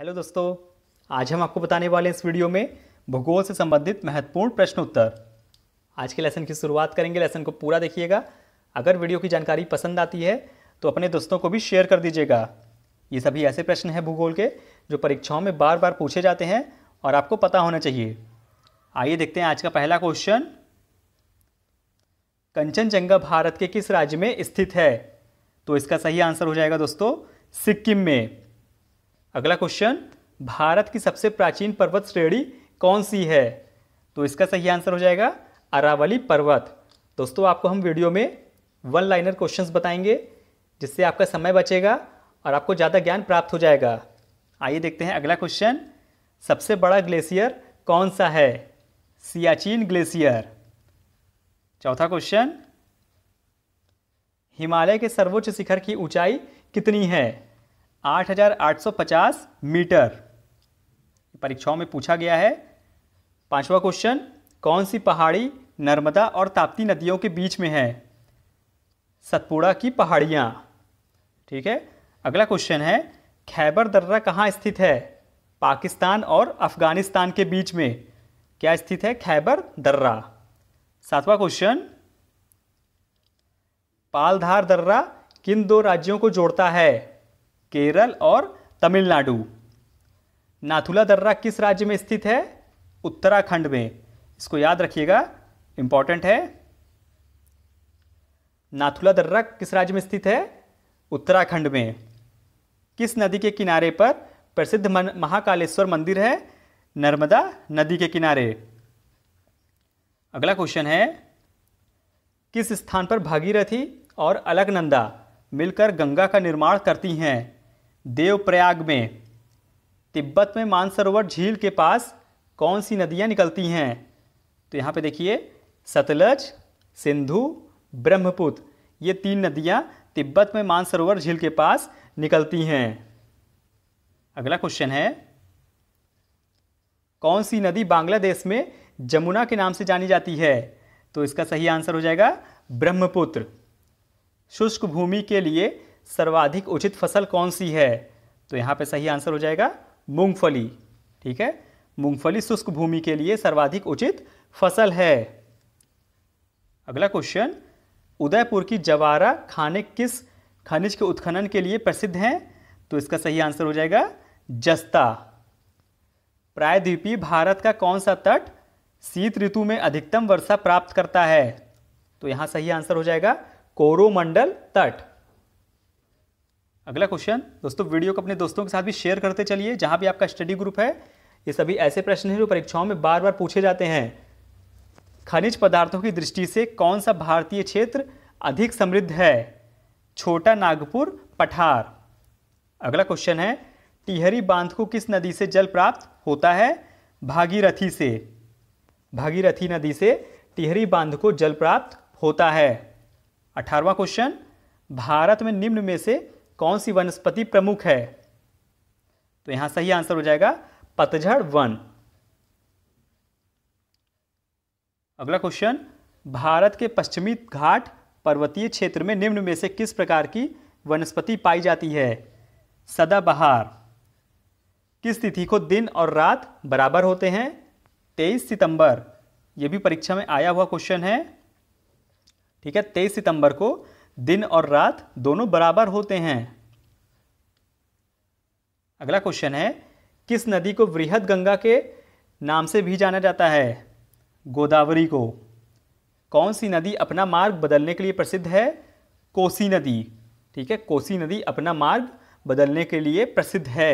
hello दोस्तों आज हम आपको बताने वाले हैं इस वीडियो में भूगोल से संबंधित महत्वपूर्ण प्रश्न उत्तर आज के लेसन की शुरुआत करेंगे लेसन को पूरा देखिएगा अगर वीडियो की जानकारी पसंद आती है तो अपने दोस्तों को भी शेयर कर दीजिएगा ये सभी ऐसे प्रश्न हैं भूगोल के जो परीक्षाओं में बार बार पूछे जाते हैं और आपको पता होना चाहिए आइए देखते हैं आज का पहला क्वेश्चन कंचनजंगा भारत के किस राज्य में स्थित है तो इसका सही आंसर हो जाएगा दोस्तों सिक्किम में अगला क्वेश्चन भारत की सबसे प्राचीन पर्वत श्रेणी कौन सी है तो इसका सही आंसर हो जाएगा अरावली पर्वत दोस्तों आपको हम वीडियो में वन लाइनर क्वेश्चंस बताएंगे जिससे आपका समय बचेगा और आपको ज़्यादा ज्ञान प्राप्त हो जाएगा आइए देखते हैं अगला क्वेश्चन सबसे बड़ा ग्लेशियर कौन सा है सियाचिन ग्लेशियर चौथा क्वेश्चन हिमालय के सर्वोच्च शिखर की ऊंचाई कितनी है 8,850 मीटर परीक्षाओं में पूछा गया है पांचवा क्वेश्चन कौन सी पहाड़ी नर्मदा और ताप्ती नदियों के बीच में है सतपुड़ा की पहाड़ियाँ ठीक है अगला क्वेश्चन है खैबर दर्रा कहाँ स्थित है पाकिस्तान और अफगानिस्तान के बीच में क्या स्थित है खैबर दर्रा सातवा क्वेश्चन पालधार दर्रा किन दो राज्यों को जोड़ता है केरल और तमिलनाडु नाथुला दर्रा किस राज्य में स्थित है उत्तराखंड में इसको याद रखिएगा इंपॉर्टेंट है नाथुला दर्रा किस राज्य में स्थित है उत्तराखंड में किस नदी के किनारे पर प्रसिद्ध महाकालेश्वर मंदिर है नर्मदा नदी के किनारे अगला क्वेश्चन है किस स्थान पर भागीरथी और अलकनंदा मिलकर गंगा का निर्माण करती हैं देवप्रयाग में तिब्बत में मानसरोवर झील के पास कौन सी नदियाँ निकलती हैं तो यहाँ पे देखिए सतलज सिंधु ब्रह्मपुत्र ये तीन नदियाँ तिब्बत में मानसरोवर झील के पास निकलती हैं अगला क्वेश्चन है कौन सी नदी बांग्लादेश में जमुना के नाम से जानी जाती है तो इसका सही आंसर हो जाएगा ब्रह्मपुत्र शुष्क भूमि के लिए सर्वाधिक उचित फसल कौन सी है तो यहाँ पे सही आंसर हो जाएगा मूंगफली ठीक है मूंगफली शुष्क भूमि के लिए सर्वाधिक उचित फसल है अगला क्वेश्चन उदयपुर की जवारा खाने किस खनिज के उत्खनन के लिए प्रसिद्ध हैं तो इसका सही आंसर हो जाएगा जस्ता प्रायद्वीपी भारत का कौन सा तट शीत ऋतु में अधिकतम वर्षा प्राप्त करता है तो यहां सही आंसर हो जाएगा कोरोमंडल तट अगला क्वेश्चन दोस्तों वीडियो को अपने दोस्तों के साथ भी शेयर करते चलिए जहां भी आपका स्टडी ग्रुप है ये सभी ऐसे प्रश्न हैं जो परीक्षाओं में बार बार पूछे जाते हैं खनिज पदार्थों की दृष्टि से कौन सा भारतीय क्षेत्र अधिक समृद्ध है छोटा नागपुर पठार अगला क्वेश्चन है टिहरी बांध को किस नदी से जल प्राप्त होता है भागीरथी से भागीरथी नदी से टिहरी बांध को जल प्राप्त होता है अठारवा क्वेश्चन भारत में निम्न में से कौन सी वनस्पति प्रमुख है तो यहां सही आंसर हो जाएगा पतझड़ वन अगला क्वेश्चन भारत के पश्चिमी घाट पर्वतीय क्षेत्र में निम्न में से किस प्रकार की वनस्पति पाई जाती है सदाबहार किस तिथि को दिन और रात बराबर होते हैं तेईस सितंबर यह भी परीक्षा में आया हुआ क्वेश्चन है ठीक है तेईस सितंबर को दिन और रात दोनों बराबर होते हैं अगला क्वेश्चन है किस नदी को वृहद गंगा के नाम से भी जाना जाता है गोदावरी को कौन सी नदी अपना मार्ग बदलने के लिए प्रसिद्ध है कोसी नदी ठीक है कोसी नदी अपना मार्ग बदलने के लिए प्रसिद्ध है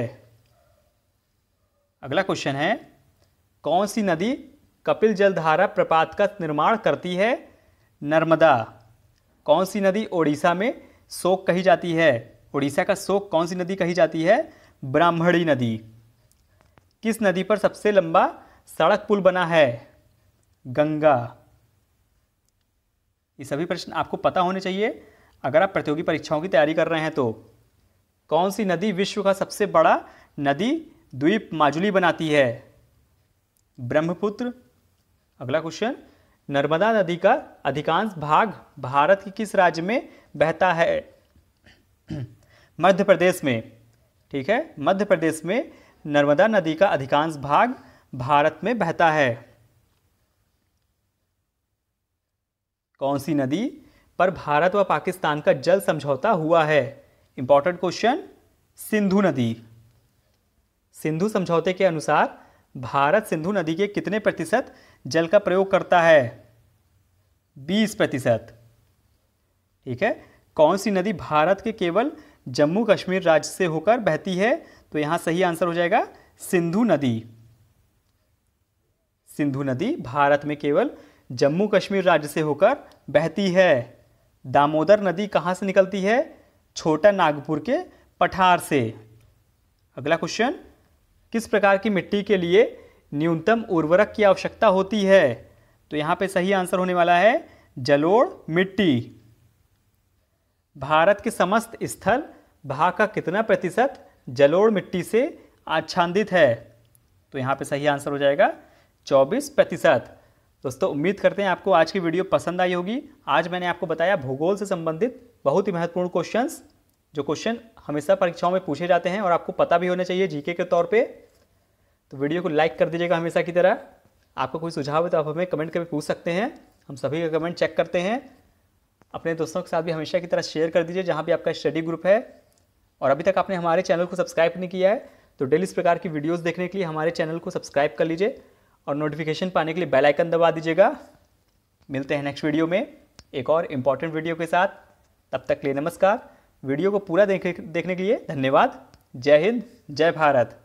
अगला क्वेश्चन है कौन सी नदी कपिल जलधारा प्रपात का निर्माण करती है नर्मदा कौन सी नदी ओडिशा में शोक कही जाती है ओडिशा का शोक कौन सी नदी कही जाती है ब्राह्मणी नदी किस नदी पर सबसे लंबा सड़क पुल बना है गंगा ये सभी प्रश्न आपको पता होने चाहिए अगर आप प्रतियोगी परीक्षाओं की तैयारी कर रहे हैं तो कौन सी नदी विश्व का सबसे बड़ा नदी द्वीप माजुली बनाती है ब्रह्मपुत्र अगला क्वेश्चन नर्मदा नदी का अधिकांश भाग भारत के किस राज्य में बहता है मध्य प्रदेश में ठीक है मध्य प्रदेश में नर्मदा नदी का अधिकांश भाग भारत में बहता है कौन सी नदी पर भारत व पाकिस्तान का जल समझौता हुआ है इंपॉर्टेंट क्वेश्चन सिंधु नदी सिंधु समझौते के अनुसार भारत सिंधु नदी के कितने प्रतिशत जल का प्रयोग करता है 20 प्रतिशत ठीक है कौन सी नदी भारत के केवल जम्मू कश्मीर राज्य से होकर बहती है तो यहां सही आंसर हो जाएगा सिंधु नदी सिंधु नदी भारत में केवल जम्मू कश्मीर राज्य से होकर बहती है दामोदर नदी कहां से निकलती है छोटा नागपुर के पठार से अगला क्वेश्चन किस प्रकार की मिट्टी के लिए न्यूनतम उर्वरक की आवश्यकता होती है तो यहाँ पे सही आंसर होने वाला है जलोड़ मिट्टी भारत के समस्त स्थल भाग का कितना प्रतिशत जलोड़ मिट्टी से आच्छादित है तो यहाँ पे सही आंसर हो जाएगा 24 प्रतिशत दोस्तों उम्मीद करते हैं आपको आज की वीडियो पसंद आई होगी आज मैंने आपको बताया भूगोल से संबंधित बहुत ही महत्वपूर्ण क्वेश्चंस जो क्वेश्चन हमेशा परीक्षाओं में पूछे जाते हैं और आपको पता भी होना चाहिए जीके के तौर पे तो वीडियो को लाइक कर दीजिएगा हमेशा की तरह आपका कोई सुझाव है तो आप हमें कमेंट करके पूछ सकते हैं हम सभी का कमेंट चेक करते हैं अपने दोस्तों के साथ भी हमेशा की तरह शेयर कर दीजिए जहाँ भी आपका स्टडी ग्रुप है और अभी तक आपने हमारे चैनल को सब्सक्राइब नहीं किया है तो डेली इस प्रकार की वीडियोज़ देखने के लिए हमारे चैनल को सब्सक्राइब कर लीजिए और नोटिफिकेशन पाने के लिए बेल आइकन दबा दीजिएगा मिलते हैं नेक्स्ट वीडियो में एक और इम्पॉर्टेंट वीडियो के साथ तब तक के लिए नमस्कार वीडियो को पूरा देख देखने के लिए धन्यवाद जय हिंद जय भारत